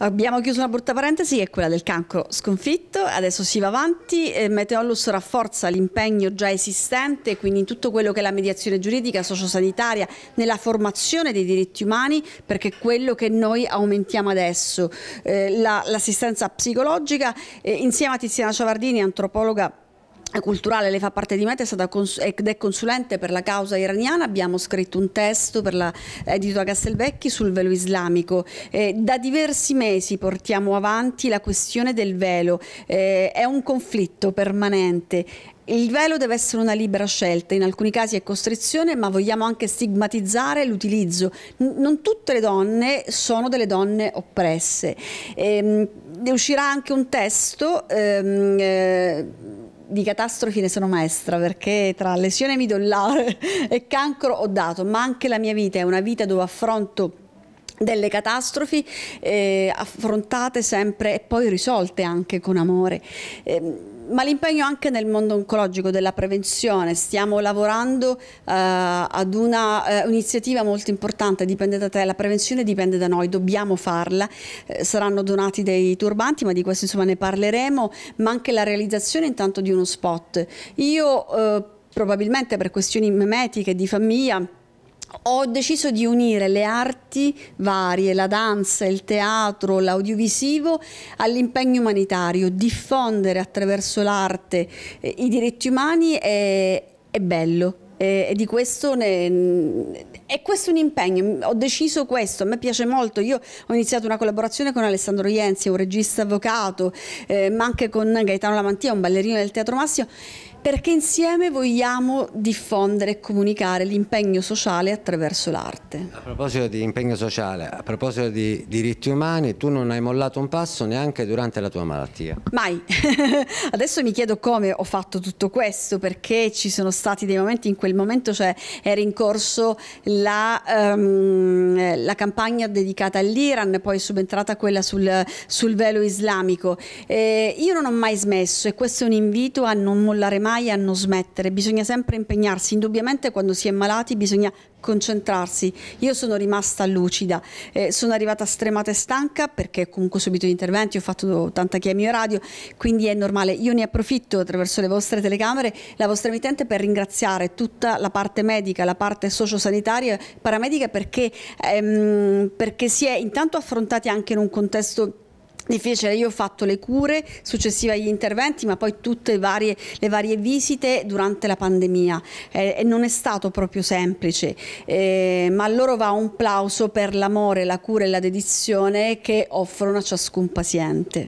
Abbiamo chiuso una brutta parentesi, che è quella del cancro sconfitto, adesso si va avanti, eh, Meteollus rafforza l'impegno già esistente, quindi in tutto quello che è la mediazione giuridica, sociosanitaria, nella formazione dei diritti umani, perché è quello che noi aumentiamo adesso, eh, l'assistenza psicologica, eh, insieme a Tiziana Ciavardini, antropologa culturale, lei fa parte di Meta, è stata cons- ed è consulente per la causa iraniana, abbiamo scritto un testo per la eh, editora Castelvecchi sul velo islamico. Eh, da diversi mesi portiamo avanti la questione del velo, eh, è un conflitto permanente. Il velo deve essere una libera scelta, in alcuni casi è costrizione, ma vogliamo anche stigmatizzare l'utilizzo. N- non tutte le donne sono delle donne oppresse. Ehm, uscirà anche un testo ehm, eh, di catastrofi ne sono maestra perché tra lesione midollare e cancro ho dato, ma anche la mia vita è una vita dove affronto delle catastrofi eh, affrontate sempre e poi risolte anche con amore. Eh, ma l'impegno anche nel mondo oncologico della prevenzione, stiamo lavorando eh, ad un'iniziativa eh, molto importante, dipende da te, la prevenzione dipende da noi, dobbiamo farla, eh, saranno donati dei turbanti, ma di questo insomma ne parleremo, ma anche la realizzazione intanto di uno spot. Io eh, probabilmente per questioni memetiche di famiglia ho deciso di unire le arti varie, la danza, il teatro, l'audiovisivo all'impegno umanitario, diffondere attraverso l'arte eh, i diritti umani è, è bello, e, di questo ne, è questo un impegno, ho deciso questo, a me piace molto, io ho iniziato una collaborazione con Alessandro Ienzi, un regista avvocato, eh, ma anche con Gaetano Lamantia, un ballerino del Teatro Massimo perché insieme vogliamo diffondere e comunicare l'impegno sociale attraverso l'arte. A proposito di impegno sociale, a proposito di diritti umani, tu non hai mollato un passo neanche durante la tua malattia. Mai. Adesso mi chiedo come ho fatto tutto questo, perché ci sono stati dei momenti in quel momento, cioè era in corso la, um, la campagna dedicata all'Iran, poi è subentrata quella sul, sul velo islamico. Eh, io non ho mai smesso e questo è un invito a non mollare mai mai a non smettere, bisogna sempre impegnarsi, indubbiamente quando si è malati bisogna concentrarsi. Io sono rimasta lucida, eh, sono arrivata stremata e stanca perché comunque subito gli interventi, ho fatto tanta chemio radio, quindi è normale. Io ne approfitto attraverso le vostre telecamere, la vostra emittente per ringraziare tutta la parte medica, la parte sociosanitaria, paramedica perché, ehm, perché si è intanto affrontati anche in un contesto difficile. Io ho fatto le cure successive agli interventi, ma poi tutte le varie, le varie visite durante la pandemia eh, e non è stato proprio semplice. Eh, ma a loro va un plauso per l'amore, la cura e la dedizione che offrono a ciascun paziente.